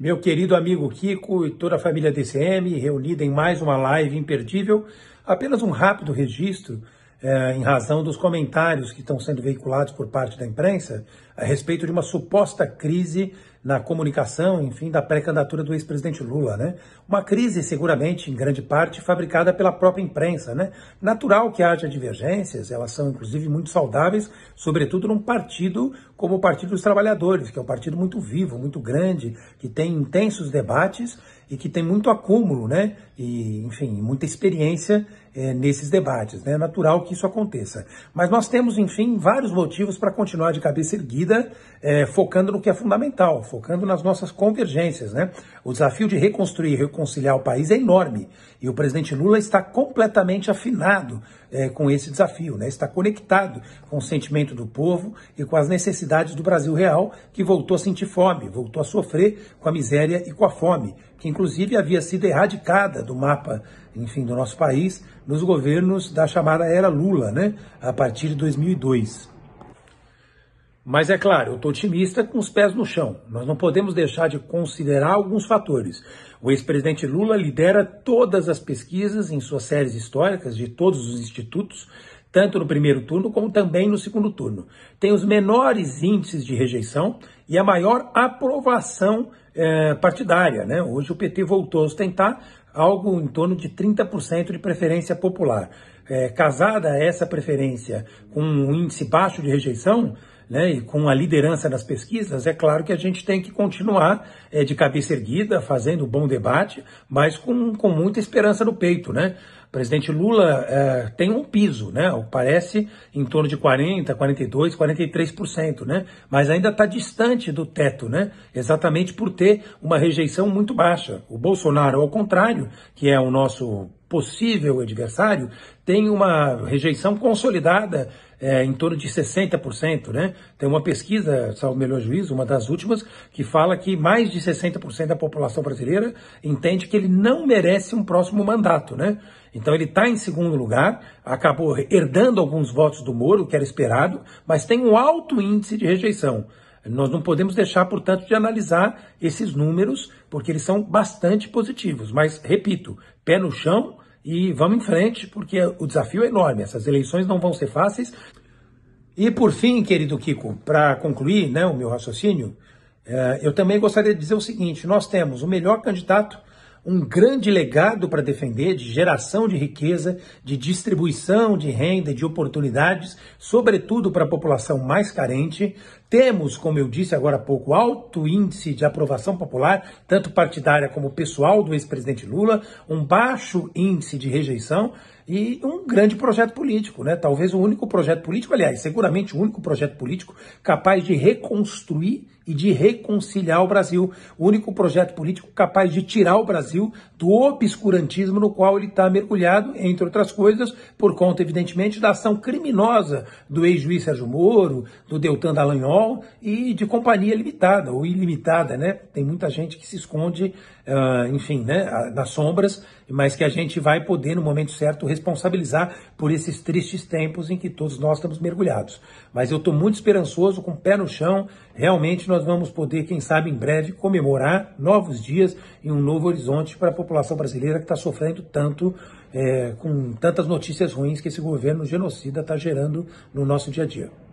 Meu querido amigo Kiko e toda a família DCM reunida em mais uma live imperdível, apenas um rápido registro é, em razão dos comentários que estão sendo veiculados por parte da imprensa a respeito de uma suposta crise na comunicação, enfim, da pré-candidatura do ex-presidente Lula, né? Uma crise seguramente, em grande parte, fabricada pela própria imprensa, né? Natural que haja divergências, elas são inclusive muito saudáveis, sobretudo num partido como o Partido dos Trabalhadores, que é um partido muito vivo, muito grande, que tem intensos debates e que tem muito acúmulo, né? E, enfim, muita experiência é, nesses debates. Né? É natural que isso aconteça. Mas nós temos, enfim, vários motivos para continuar de cabeça erguida, é, focando no que é fundamental, focando nas nossas convergências. Né? O desafio de reconstruir e reconciliar o país é enorme. E o presidente Lula está completamente afinado é, com esse desafio, né? está conectado com o sentimento do povo e com as necessidades do Brasil real, que voltou a sentir fome, voltou a sofrer com a miséria e com a fome, que inclusive havia sido erradicada do mapa enfim, do nosso país, nos governos da chamada era Lula, né, a partir de 2002. Mas é claro, eu estou otimista com os pés no chão. Nós não podemos deixar de considerar alguns fatores. O ex-presidente Lula lidera todas as pesquisas em suas séries históricas de todos os institutos, tanto no primeiro turno como também no segundo turno. Tem os menores índices de rejeição e a maior aprovação eh, partidária. Né? Hoje o PT voltou a ostentar algo em torno de 30% de preferência popular. É, casada essa preferência com um índice baixo de rejeição, né, e com a liderança das pesquisas, é claro que a gente tem que continuar é, de cabeça erguida, fazendo um bom debate, mas com, com muita esperança no peito, né? O presidente Lula é, tem um piso, né? Parece em torno de 40, 42, 43%, né? Mas ainda está distante do teto, né? Exatamente por ter uma rejeição muito baixa. O Bolsonaro, ao contrário, que é o nosso possível adversário, tem uma rejeição consolidada é, em torno de 60%. Né? Tem uma pesquisa, salvo melhor juízo, uma das últimas, que fala que mais de 60% da população brasileira entende que ele não merece um próximo mandato. Né? Então ele está em segundo lugar, acabou herdando alguns votos do Moro, que era esperado, mas tem um alto índice de rejeição. Nós não podemos deixar, portanto, de analisar esses números, porque eles são bastante positivos. Mas, repito, pé no chão e vamos em frente, porque o desafio é enorme. Essas eleições não vão ser fáceis. E, por fim, querido Kiko, para concluir né, o meu raciocínio, eh, eu também gostaria de dizer o seguinte: nós temos o melhor candidato um grande legado para defender de geração de riqueza, de distribuição de renda e de oportunidades, sobretudo para a população mais carente, temos, como eu disse agora há pouco, alto índice de aprovação popular, tanto partidária como pessoal do ex-presidente Lula, um baixo índice de rejeição e um grande projeto político, né? Talvez o único projeto político, aliás, seguramente o único projeto político capaz de reconstruir e de reconciliar o Brasil, o único projeto político capaz de tirar o Brasil do obscurantismo no qual ele está mergulhado, entre outras coisas, por conta, evidentemente, da ação criminosa do ex-juiz Sérgio Moro, do Deltan Dallagnol, e de companhia limitada ou ilimitada, né? Tem muita gente que se esconde, uh, enfim, né, nas sombras, mas que a gente vai poder, no momento certo, responsabilizar por esses tristes tempos em que todos nós estamos mergulhados. Mas eu estou muito esperançoso, com o pé no chão, realmente nós vamos poder, quem sabe, em breve, comemorar novos dias e um novo horizonte para a população brasileira que está sofrendo tanto é, com tantas notícias ruins que esse governo genocida está gerando no nosso dia a dia.